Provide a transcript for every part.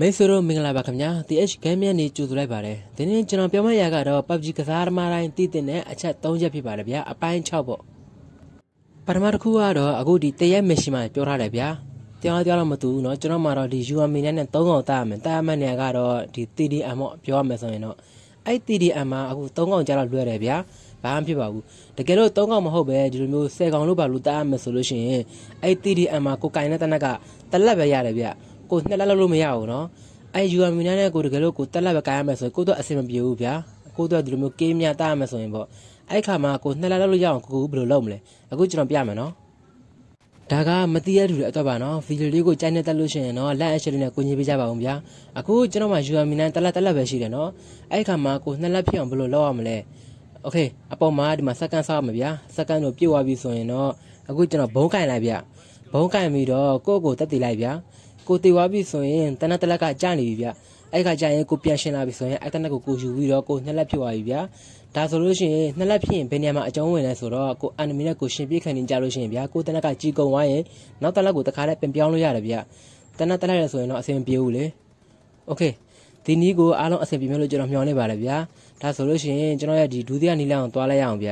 မိတ်ဆွေတို့မင်္ဂလာပါခင်ဗျာ TH Game မြန်နေကြိုဆိုလိုက်ပါတယ်ဒီနေ့ကျွန်တော်ပြောမယ့်အရာကတော့ PUBG ကစားသမားတိုင်းတည်တဲ့အချက်၃ချက်ဖြစ်ပါတယ်ဗျာအပိုင်း6ပေါ့ပထမတစ်ခုကတော့အခုဒီတရက်မရှိမှပြောထားတယ်ဗျာတရားတရားတော့မတူဘူးเนาะကျွန်တော်မှတော့ဒီ UMI နဲ့၃កောင်တားရမယ်တားရမယ့်နေရာကတော့ဒီ TDM ပေါ့ပြောရမယ်ဆိုရင်တော့အဲ့ TDM မှာအခု၃កောင်ကြာတော့လွှဲတယ်ဗျာဘာမှဖြစ်ပါဘူးတကယ်လို့၃កောင်မဟုတ်ပဲဒီလိုမျိုး၁၀កောင်လို့ပါလို့တားရမယ်ဆိုလို့ရှိရင်အဲ့ TDM မှာကိုကင်တဲ့တနက်ကတလက်ပဲရတယ်ဗျာကိုနှစ်လက်လောက်လို့မရဘူးနော်အဲ UMU နဲ့ကိုတကယ်လို့ကိုတက်လက်ပဲကာရမယ်ဆိုရင်ကိုတော့အဆင်မပြေဘူးဗျာကိုတော့ဒီလိုမျိုးကေးမြတားရမယ်ဆိုရင်ပေါ့အဲ့ခါမှာကိုနှစ်လက်လောက်လို့ရအောင်ကိုကိုဘယ်လိုလုပ်မလဲအခုကျွန်တော်ပြမယ်နော်ဒါကမတိရတူတဲ့အတော့ပါနော်ဗီဒီယိုလေးကိုကြိုက်နေတက်လို့ရှိရင်တော့ like and share နဲ့ကိုညီပေးကြပါအောင်ဗျာအခုကျွန်တော်မှ UMU နဲ့တက်လက်တက်လက်ပဲရှိတယ်နော်အဲ့ခါမှာကိုနှစ်လက်ဖြစ်အောင်ဘယ်လိုလုပ်ရမလဲโอเคအပေါ်မှာဒီမှာစက္ကန့်ဆောက်မှာဗျာစက္ကန့်တို့ပြည့်သွားပြီဆိုရင်တော့အခုကျွန်တော်ဘုံကင်လိုက်ဗျာဘုံကင်ပြီးတော့ကိုယ့်ကိုတက်တည်လိုက်ဗျာကိုတေသွားပြီဆိုရင်တနက်တလက်ကကြာနေပြီဗျအဲ့ခါကြာရင်ကိုပြန်ရှင်လာပြီဆိုရင်အဲ့တနက်ကိုကိုယူပြီးတော့ကိုနှစ်လက်ဖြစ်သွားပြီဗျဒါဆိုလို့ရှိရင်နှစ်လက်ဖြစ်ရင်ဘယ်နေရာမှာအကျုံးဝင်လဲဆိုတော့ကိုအန်မီနဲ့ကိုရှင်ပြည့်ခံနေကြလို့ရှိရင်ဗျာကိုတနက်ကကြီးကုံသွားရင်နောက်တလက်ကိုတခါတည်းပြန်ပြောင်းလို့ရတယ်ဗျတနက်တလက်ရဆိုရင်တော့အဆင်ပြေဘူးလေโอเคဒီနီးကိုအားလုံးအဆင်ပြေမယ်လို့ကျွန်တော်မျှော်လင့်ပါတယ်ဗျာဒါဆိုလို့ရှိရင်ကျွန်တော်ရဲ့ဒီဒုတိယနီးလမ်းကိုသွားလိုက်ရအောင်ဗျ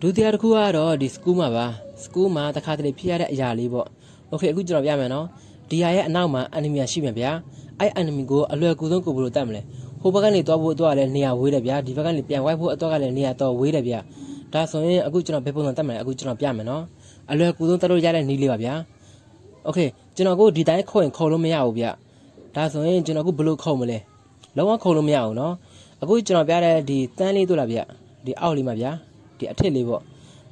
ဒုတိယတစ်ခုကတော့ဒီစကူးမှာပါစကူးမှာတခါတလေဖြစ်ရတဲ့အရာလေးပေါ့โอเคအခုကျွန်တော်ပြမယ်နော်ဒီဟာရဲ့အနောက်မှာ enemy ရှိမယ်ဗျာအဲ့ enemy ကိုအလွယ်ကူဆုံးကိုဘယ်လိုတတ်မလဲဟိုဘက်ကနေသွားဖို့အတွက်လည်းနေရာဝေးတယ်ဗျာဒီဘက်ကနေပြန်ဝိုက်ဖို့အတွက်ကလည်းနေရာတော့ဝေးတယ်ဗျာဒါဆိုရင်အခုကျွန်တော်ဘယ်ပုံစံတတ်မလဲအခုကျွန်တော်ပြမယ်နော်အလွယ်ကူဆုံးတတ်လို့ရတဲ့နည်းလေးပါဗျာโอเคကျွန်တော်ကိုဒီတိုင်းခုံရင်ခုံလို့မရဘူးဗျဒါဆိုရင်ကျွန်တော်ကိုဘယ်လိုခုံမလဲလုံးဝခုံလို့မရဘူးနော်အခုကျွန်တော်ပြတဲ့ဒီတန်းလေးတို့လားဗျဒီအောက်လေးမှာဗျာဒီအထက်လေးပေါ့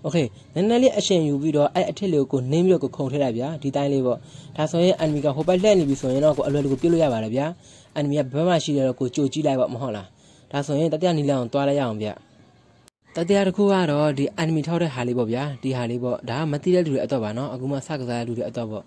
โอเคနည်းနည်းလေးအရှင်ယူပြီးတော့အဲ့အထစ်လေးကိုနင်းပြီးတော့ကိုခုံထည့်လိုက်ဗျာဒီတိုင်းလေးပေါ့ဒါဆိုရင် enemy ကဟိုဘက်လှည့်နေပြီဆိုရင်တော့ကိုအလွယ်တကူပြုတ်လို့ရပါတယ်ဗျာ enemy ကဘက်မှာရှိတယ်တော့ကိုကြိုကြည့်လိုက်ပေါ့မဟုတ်လားဒါဆိုရင်တတိယနီလာအောင်သွားလိုက်ရအောင်ဗျာတတိယတစ်ခုကတော့ဒီ enemy ထောက်တဲ့ဟာလေးပေါ့ဗျာဒီဟာလေးပေါ့ဒါကမသိတဲ့လူတွေအတော့ပါနော်အခုမှစကားစားတဲ့လူတွေအတော့ပေါ့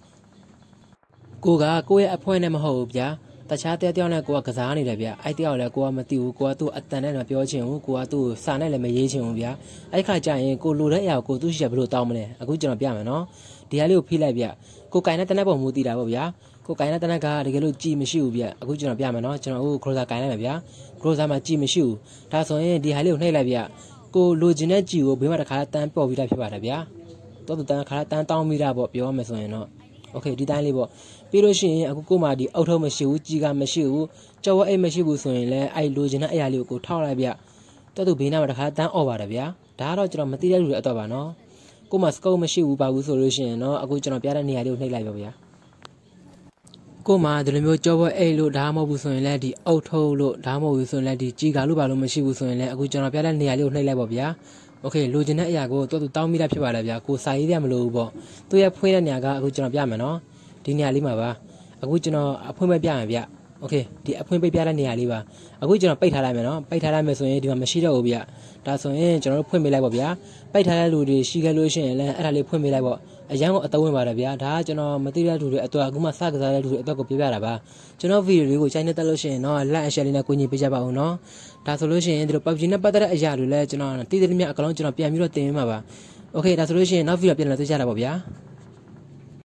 ကိုကကိုယ့်ရဲ့အဖွဲနဲ့မဟုတ်ဘူးဗျာတခြားတဲတယောက်နဲ့ကိုကကစားနေတယ်ဗျအဲ့တယောက်လည်းကိုကမသိဘူးကိုကသူ့အတန်နဲ့မပြောချင်ဘူးကိုကသူ့စာနဲ့လည်းမရေးချင်ဘူးဗျအဲ့ခါကျရင်ကိုလိုတဲ့အရာကိုသူ့ရှက်ဘလို့တောင်းမလဲအခုကျွန်တော် ပြမယ်နော်ဒီဟာလေးကိုဖိလိုက်ဗျကိုကင်တဲ့တနက်ပေါ်မူတည်တာပေါ့ဗျာကိုကင်တဲ့တနက်ကတကယ်လို့ကြည်မရှိဘူးဗျအခုကျွန်တော်ပြမယ်နော်ကျွန်တော်အခုခရိုစာကင်လိုက်မယ်ဗျခရိုစာမှာကြည်မရှိဘူးဒါဆိုရင်ဒီဟာလေးကိုနှိပ်လိုက်ဗျကိုလိုချင်တဲ့ကြည်ကိုဘေးမှာတစ်ခါတန်းပေါ်ပြီးလိုက်ဖြစ်ပါတယ်ဗျတော်သူတန်းခါတန်းတောင်းမိတာပေါ့ပြောရမယ်ဆိုရင်တော့โอเคဒီတိုင်းလေးပေါ့ပြီးလို့ရှိရင်အခုကိုမှဒီအုတ်ထုပ်မရှိဘူးကြီးကမရှိဘူးကြော်ဝဲအိတ်မရှိဘူးဆိုရင်လည်းအဲ့လိုချင်တဲ့အရာလေးကိုကိုထောက်လိုက်ဗျတော်သူဘေးနားမှာတခါတန်းအော်ပါတယ်ဗျာဒါကတော့ကျွန်တော်မသိတဲ့လူတွေအတော့ပါနော်ကိုမှစကုပ်မရှိဘူးပါဘူးဆိုလို့ရှိရင်တော့အခုကျွန်တော်ပြတဲ့နေရာလေးကိုနှိပ်လိုက်ပါဗျာကိုမှဒီလိုမျိုးကြော်ဝဲအိတ်လို့ဒါမှမဟုတ်ဘူးဆိုရင်လည်းဒီအုတ်ထုပ်လို့ဒါမှမဟုတ်ဘူးဆိုရင်လည်းဒီကြီးကလို့ပါလို့မရှိဘူးဆိုရင်လည်းအခုကျွန်တော်ပြတဲ့နေရာလေးကိုနှိပ်လိုက်ပါဗျာโอเคလိုချင်တဲ့အရာကိုတော်သူတောင်းမိတာဖြစ်ပါလေဗျာကိုစာရေးရမလို့ပေါ့သူရဲ့ဖွေးတဲ့နေရာကအခုကျွန်တော်ပြမယ်နော်ဒီနေရာလေးမှာပါအခုကျွန်တော်အဖွင့်ပဲပြမယ်ဗျာโอเคဒီအဖွင့်ပိတ်ပြတဲ့နေရာလေးပါအခုကျွန်တော် ပိတ်ထားလိုက်မယ်နော်ပိတ်ထားလိုက်မယ်ဆိုရင်ဒီမှာမရှိတော့ဘူးဗျဒါဆိုရင်ကျွန်တော်တို့ဖွင့်ပေးလိုက်ပါဗျာပိတ်ထားတဲ့လူတွေရှိခဲ့လို့ရှိရင်လည်းအဲ့ဒါလေးဖွင့်ပေးလိုက်ပါအရန်ကိုအသုံးဝင်ပါတယ်ဗျာဒါကကျွန်တော်မသိတဲ့လူတွေအတွက်အခုမှစကစားတဲ့လူတွေအတွက်ကိုပြပြတာပါကျွန်တော်ဗီဒီယိုလေးကိုချိန်နေတက်လို့ရှိရင်တော့ like and share လေးနဲ့ကိုကြီးပေးကြပါဦးနော်ဒါဆိုလို့ရှိရင်ဒီလို PUBG နဲ့ပတ်သက်တဲ့အရာတွေလည်းကျွန်တော်တည်တည်မြတ်အကောင်ကျွန်တော်ပြန်ပြီးတော့တင်ပေးမှာပါโอเคဒါဆိုလို့ရှိရင်နောက်ဗီဒီယိုပြန်လာတွေ့ကြတာပါဗျာ